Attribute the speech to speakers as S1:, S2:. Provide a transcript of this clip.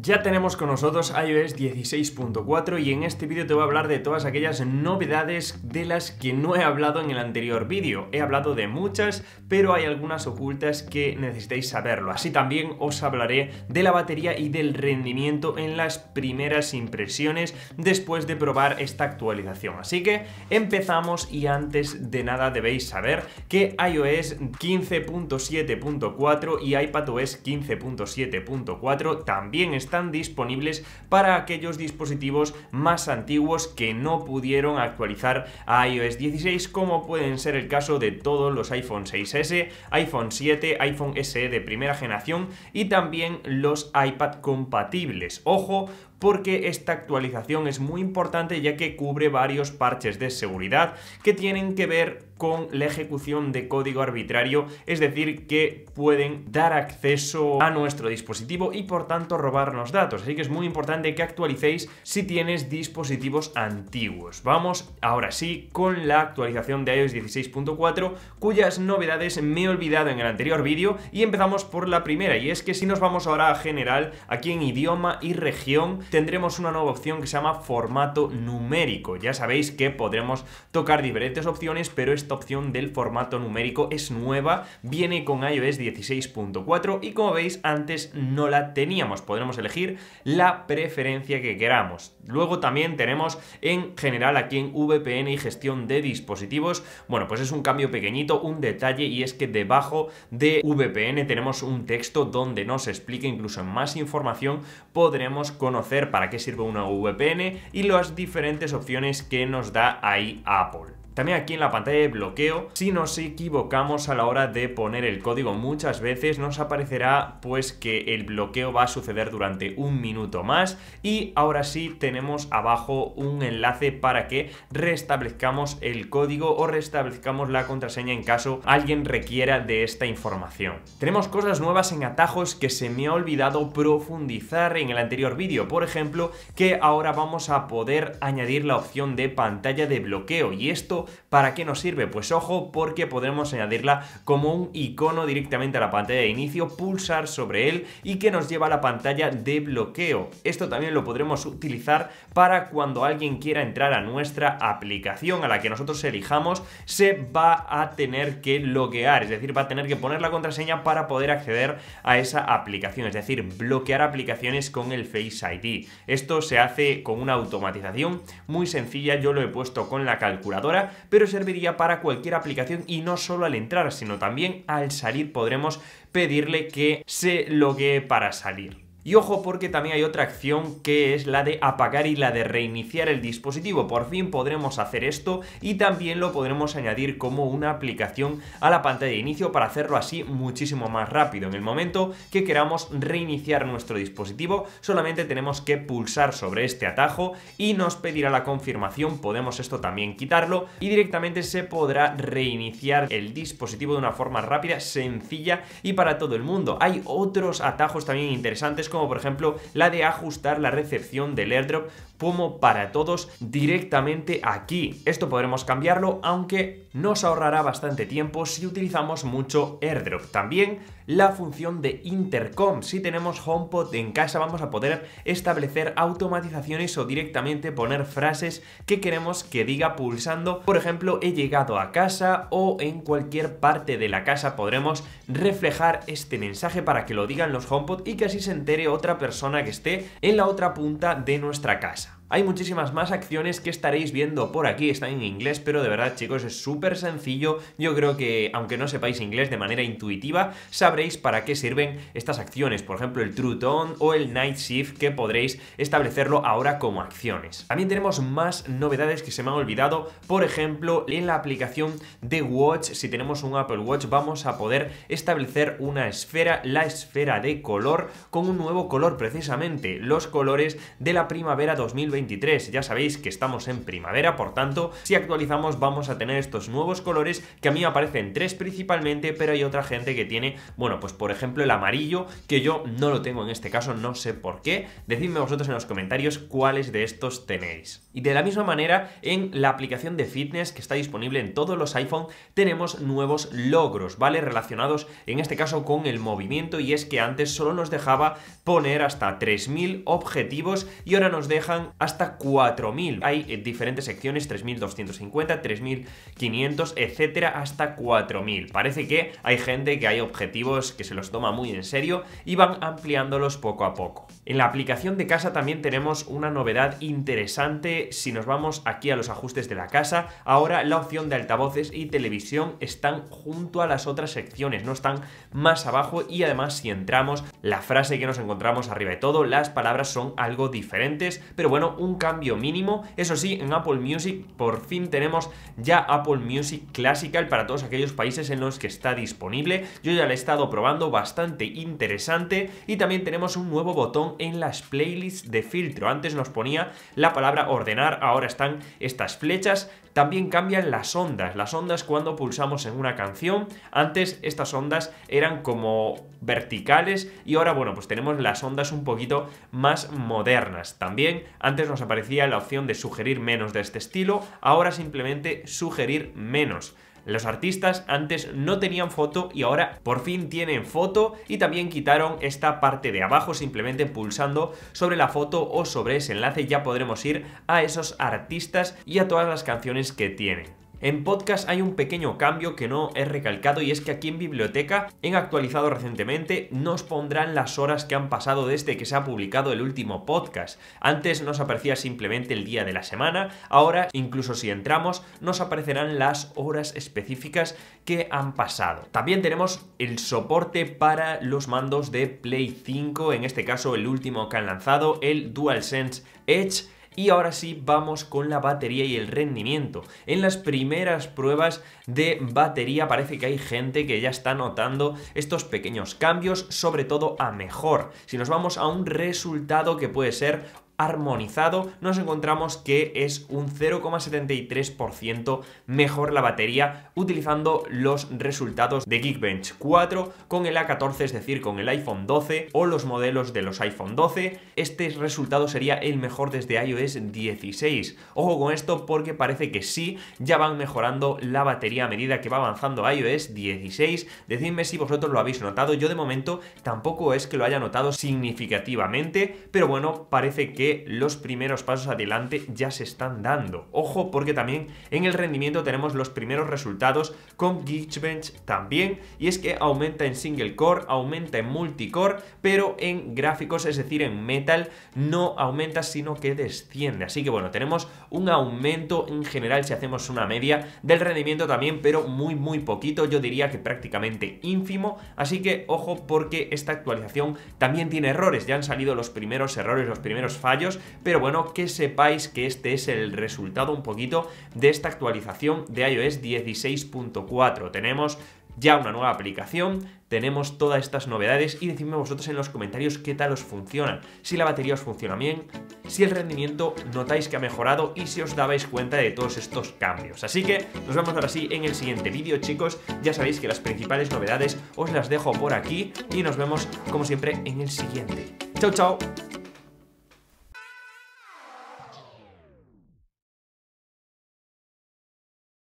S1: Ya tenemos con nosotros iOS 16.4 y en este vídeo te voy a hablar de todas aquellas novedades de las que no he hablado en el anterior vídeo. He hablado de muchas, pero hay algunas ocultas que necesitáis saberlo. Así también os hablaré de la batería y del rendimiento en las primeras impresiones después de probar esta actualización. Así que empezamos y antes de nada debéis saber que iOS 15.7.4 y iPadOS 15.7.4 también están están disponibles para aquellos dispositivos más antiguos que no pudieron actualizar a iOS 16 como pueden ser el caso de todos los iPhone 6S, iPhone 7, iPhone SE de primera generación y también los iPad compatibles. Ojo porque esta actualización es muy importante ya que cubre varios parches de seguridad que tienen que ver con la ejecución de código arbitrario, es decir, que pueden dar acceso a nuestro dispositivo y por tanto robarnos datos. Así que es muy importante que actualicéis si tienes dispositivos antiguos. Vamos ahora sí con la actualización de iOS 16.4, cuyas novedades me he olvidado en el anterior vídeo y empezamos por la primera y es que si nos vamos ahora a general, aquí en idioma y región, tendremos una nueva opción que se llama formato numérico. Ya sabéis que podremos tocar diferentes opciones, pero esta opción del formato numérico es nueva, viene con iOS 16.4 y como veis antes no la teníamos, podremos elegir la preferencia que queramos. Luego también tenemos en general aquí en VPN y gestión de dispositivos, bueno pues es un cambio pequeñito, un detalle y es que debajo de VPN tenemos un texto donde nos explica incluso en más información podremos conocer para qué sirve una VPN y las diferentes opciones que nos da ahí Apple. También aquí en la pantalla de bloqueo, si nos equivocamos a la hora de poner el código muchas veces nos aparecerá pues que el bloqueo va a suceder durante un minuto más y ahora sí tenemos abajo un enlace para que restablezcamos el código o restablezcamos la contraseña en caso alguien requiera de esta información. Tenemos cosas nuevas en atajos que se me ha olvidado profundizar en el anterior vídeo, por ejemplo que ahora vamos a poder añadir la opción de pantalla de bloqueo y esto para qué nos sirve? Pues ojo, porque podremos añadirla como un icono directamente a la pantalla de inicio, pulsar sobre él y que nos lleva a la pantalla de bloqueo. Esto también lo podremos utilizar para cuando alguien quiera entrar a nuestra aplicación a la que nosotros elijamos, se va a tener que loguear, es decir, va a tener que poner la contraseña para poder acceder a esa aplicación, es decir, bloquear aplicaciones con el Face ID. Esto se hace con una automatización muy sencilla, yo lo he puesto con la calculadora pero serviría para cualquier aplicación y no solo al entrar, sino también al salir podremos pedirle que se loguee para salir. Y ojo porque también hay otra acción que es la de apagar y la de reiniciar el dispositivo. Por fin podremos hacer esto y también lo podremos añadir como una aplicación a la pantalla de inicio para hacerlo así muchísimo más rápido. En el momento que queramos reiniciar nuestro dispositivo solamente tenemos que pulsar sobre este atajo y nos pedirá la confirmación. Podemos esto también quitarlo y directamente se podrá reiniciar el dispositivo de una forma rápida, sencilla y para todo el mundo. Hay otros atajos también interesantes como por ejemplo la de ajustar la recepción del airdrop como para todos directamente aquí. Esto podremos cambiarlo, aunque nos ahorrará bastante tiempo si utilizamos mucho airdrop. También la función de intercom. Si tenemos HomePod en casa vamos a poder establecer automatizaciones o directamente poner frases que queremos que diga pulsando. Por ejemplo, he llegado a casa o en cualquier parte de la casa podremos reflejar este mensaje para que lo digan los HomePod y que así se entere otra persona que esté en la otra punta de nuestra casa. Hay muchísimas más acciones que estaréis viendo por aquí, están en inglés, pero de verdad chicos es súper sencillo. Yo creo que aunque no sepáis inglés de manera intuitiva, sabréis para qué sirven estas acciones, por ejemplo el True Tone o el Night Shift que podréis establecerlo ahora como acciones. También tenemos más novedades que se me han olvidado, por ejemplo en la aplicación de Watch, si tenemos un Apple Watch vamos a poder establecer una esfera, la esfera de color, con un nuevo color precisamente, los colores de la primavera 2020 ya sabéis que estamos en primavera, por tanto, si actualizamos vamos a tener estos nuevos colores que a mí me aparecen tres principalmente, pero hay otra gente que tiene, bueno, pues por ejemplo el amarillo, que yo no lo tengo en este caso, no sé por qué. Decidme vosotros en los comentarios cuáles de estos tenéis. Y de la misma manera, en la aplicación de fitness que está disponible en todos los iPhone, tenemos nuevos logros, ¿vale? Relacionados en este caso con el movimiento y es que antes solo nos dejaba poner hasta 3.000 objetivos y ahora nos dejan hasta hasta 4.000. Hay eh, diferentes secciones, 3.250, 3.500, etcétera, hasta 4.000. Parece que hay gente que hay objetivos que se los toma muy en serio y van ampliándolos poco a poco. En la aplicación de casa también tenemos una novedad interesante. Si nos vamos aquí a los ajustes de la casa, ahora la opción de altavoces y televisión están junto a las otras secciones, no están más abajo y además si entramos, la frase que nos encontramos arriba de todo, las palabras son algo diferentes, pero bueno, un cambio mínimo. Eso sí, en Apple Music por fin tenemos ya Apple Music Classical para todos aquellos países en los que está disponible. Yo ya la he estado probando, bastante interesante. Y también tenemos un nuevo botón en las playlists de filtro. Antes nos ponía la palabra ordenar, ahora están estas flechas. También cambian las ondas, las ondas cuando pulsamos en una canción. Antes estas ondas eran como verticales y ahora, bueno, pues tenemos las ondas un poquito más modernas. También antes nos aparecía la opción de sugerir menos de este estilo, ahora simplemente sugerir menos. Los artistas antes no tenían foto y ahora por fin tienen foto y también quitaron esta parte de abajo simplemente pulsando sobre la foto o sobre ese enlace ya podremos ir a esos artistas y a todas las canciones que tienen. En podcast hay un pequeño cambio que no he recalcado y es que aquí en biblioteca, en actualizado recientemente, nos pondrán las horas que han pasado desde que se ha publicado el último podcast. Antes nos aparecía simplemente el día de la semana, ahora incluso si entramos nos aparecerán las horas específicas que han pasado. También tenemos el soporte para los mandos de Play 5, en este caso el último que han lanzado, el DualSense Edge y ahora sí vamos con la batería y el rendimiento. En las primeras pruebas de batería parece que hay gente que ya está notando estos pequeños cambios, sobre todo a mejor. Si nos vamos a un resultado que puede ser armonizado, nos encontramos que es un 0,73% mejor la batería utilizando los resultados de Geekbench 4 con el A14, es decir, con el iPhone 12 o los modelos de los iPhone 12. Este resultado sería el mejor desde iOS 16. Ojo con esto porque parece que sí, ya van mejorando la batería a medida que va avanzando iOS 16. Decidme si vosotros lo habéis notado, yo de momento tampoco es que lo haya notado significativamente, pero bueno, parece que los primeros pasos adelante ya se están dando. Ojo porque también en el rendimiento tenemos los primeros resultados con Geekbench también y es que aumenta en single core, aumenta en multicore, pero en gráficos, es decir, en metal no aumenta sino que desciende. Así que bueno, tenemos un aumento en general si hacemos una media del rendimiento también, pero muy muy poquito, yo diría que prácticamente ínfimo, así que ojo porque esta actualización también tiene errores, ya han salido los primeros errores, los primeros fallos pero bueno, que sepáis que este es el resultado un poquito de esta actualización de iOS 16.4. Tenemos ya una nueva aplicación, tenemos todas estas novedades y decidme vosotros en los comentarios qué tal os funcionan, si la batería os funciona bien, si el rendimiento notáis que ha mejorado y si os dabais cuenta de todos estos cambios. Así que nos vemos ahora sí en el siguiente vídeo chicos, ya sabéis que las principales novedades os las dejo por aquí y nos vemos como siempre en el siguiente. ¡Chao, chao!